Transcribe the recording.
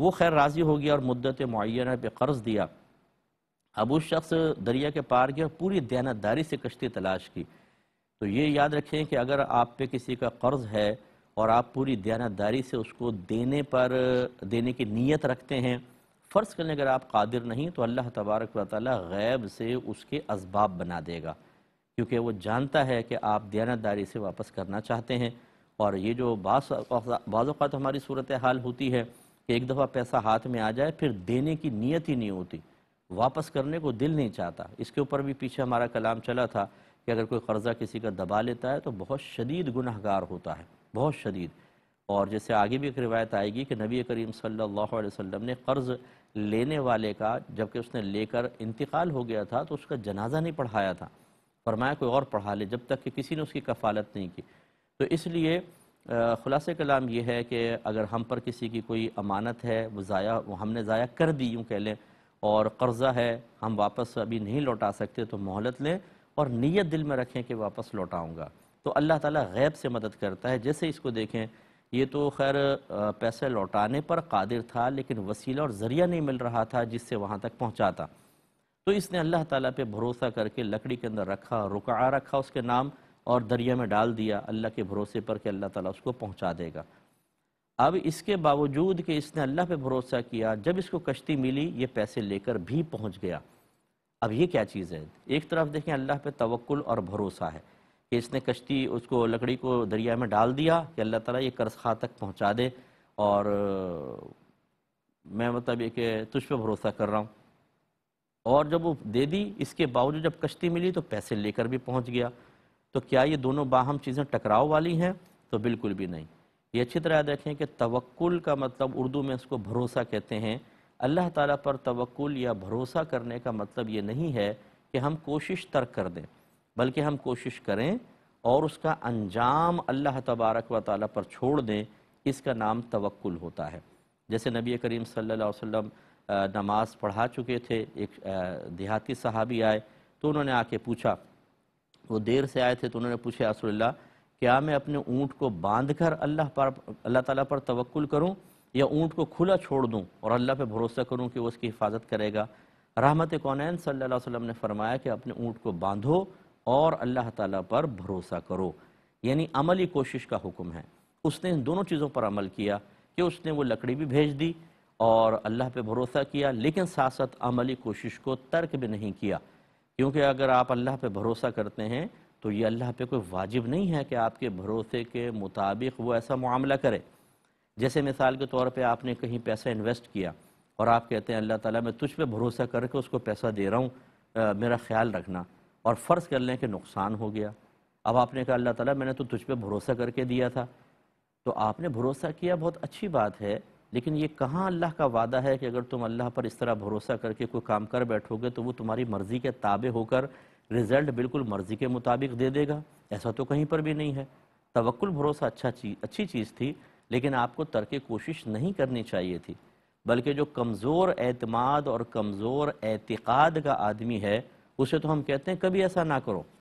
वो खैर राज़ी हो गया और मुद्दत मुन पे कर्ज़ दिया अब उस शख्स दरिया के पार गया पूरी दयानतदारी से कश्ती तलाश की तो ये याद रखें कि अगर आप पे किसी का कर्ज़ है और आप पूरी दयानतदारी से उसको देने पर देने की नीयत रखते हैं फ़र्ज़ करें अगर आप कादिर नहीं तो अल्लाह तबारक व गैब से उसके असबाब बना देगा क्योंकि वो जानता है कि आप दयानतदारी से वापस करना चाहते हैं और ये जो बाज़ बाज़ात हमारी सूरत हाल होती है कि एक दफ़ा पैसा हाथ में आ जाए फिर देने की नीयत ही नहीं होती वापस करने को दिल नहीं चाहता इसके ऊपर भी पीछे हमारा कलाम चला था कि अगर कोई कर्ज़ा किसी का दबा लेता है तो बहुत शदीद गुनहगार होता है बहुत शदीद और जैसे आगे भी एक रिवायत आएगी कि नबी करीम सल्लल्लाहु अलैहि वसल्लम ने कर्ज़ लेने वाले का जबकि उसने लेकर इंतकाल हो गया था तो उसका जनाजा नहीं पढ़ाया था फरमाया कोई और पढ़ा ले जब तक कि किसी ने उसकी कफालत नहीं की तो इसलिए ख़ुलास कलाम ये है कि अगर हम पर किसी की कोई अमानत है वो ज़ाया वो हमने ज़ाया कर दी यूँ कह लें और कर्ज़ा है हम वापस अभी नहीं लौटा सकते तो मोहलत लें और नीयत दिल में रखें कि वापस लौटाऊँगा तो अल्लाह ताला गैब से मदद करता है जैसे इसको देखें ये तो खैर पैसे लौटाने पर कादिर था लेकिन वसीला और ज़रिया नहीं मिल रहा था जिससे वहाँ तक पहुँचाता तो इसने अल्लाह ताला पे भरोसा करके लकड़ी के अंदर रखा रुका रखा उसके नाम और दरिया में डाल दिया अल्लाह के भरोसे पर कि अल्लाह ताला उसको पहुंचा देगा अब इसके बावजूद कि इसने अल्लाह पे भरोसा किया जब इसको कश्ती मिली ये पैसे लेकर भी पहुंच गया अब ये क्या चीज़ है एक तरफ देखें अल्लाह पे तवक्ल और भरोसा है कि इसने कश्ती उसको लकड़ी को दरिया में डाल दिया कि अल्लाह ताला ये कर्ज खा तक पहुँचा दे और मैं मतलब ये कि तुझ पर भरोसा कर रहा हूँ और जब वो दे दी इसके बावजूद जब कश्ती मिली तो पैसे लेकर भी पहुँच गया तो क्या ये दोनों बाहम चीज़ें टकराव वाली हैं तो बिल्कुल भी नहीं ये अच्छी तरह याद रखें कि तवक्ल का मतलब उर्दू में इसको भरोसा कहते हैं अल्लाह ताला पर तवक्ल या भरोसा करने का मतलब ये नहीं है कि हम कोशिश तर्क कर दें बल्कि हम कोशिश करें और उसका अंजाम अल्लाह तबारक व ताली पर छोड़ दें इसका नाम तवक्ल होता है जैसे नबी करीम सल्लल्लाहु अलैहि नमाज़ पढ़ा चुके थे एक देहाती सहाबी आए तो उन्होंने आके पूछा वो देर से आए थे तो उन्होंने पूछे रसोल्ला क्या मैं अपने ऊँट को बांध कर अल्लाह पर अल्लाह ताला पर तवक्ल करूँ या ऊँट को खुला छोड़ दूँ और अल्लाह पर भरोसा करूँ कि वो उसकी हिफाजत करेगा रहमत कौन सल्ला वसम ने फरमाया कि अपने ऊँट को बांधो और अल्लाह ताला पर भरोसा करो यानी अमली कोशिश का हुक्म है उसने इन दोनों चीज़ों पर अमल किया कि उसने वो लकड़ी भी भेज दी और अल्लाह पर भरोसा किया लेकिन साथ साथ अमली कोशिश को तर्क भी नहीं किया क्योंकि अगर आप अल्लाह पे भरोसा करते हैं तो ये अल्लाह पे कोई वाजिब नहीं है कि आपके भरोसे के मुताबिक वो ऐसा मामला करे जैसे मिसाल के तौर पे आपने कहीं पैसा इन्वेस्ट किया और आप कहते हैं अल्लाह ताला मैं तुझ पे भरोसा करके उसको पैसा दे रहा हूँ मेरा ख्याल रखना और फ़र्ज़ कर लें कि नुकसान हो गया अब आपने कहा अल्लाह ताला मैंने तो तुझ पे भरोसा करके दिया था तो आपने भरोसा किया बहुत अच्छी बात है लेकिन ये कहाँ अल्लाह का वादा है कि अगर तुम अल्लाह पर इस तरह भरोसा करके कोई काम कर बैठोगे तो वो तुम्हारी मर्ज़ी के ताबे होकर रिज़ल्ट बिल्कुल मर्ज़ी के मुताबिक दे देगा ऐसा तो कहीं पर भी नहीं है तवक्ल भरोसा अच्छा चीज़ अच्छी चीज़ थी लेकिन आपको तरक कोशिश नहीं करनी चाहिए थी बल्कि जो कमज़ोर एतमाद और कमज़ोर एतक़ाद का आदमी है उसे तो हम कहते हैं कभी ऐसा ना करो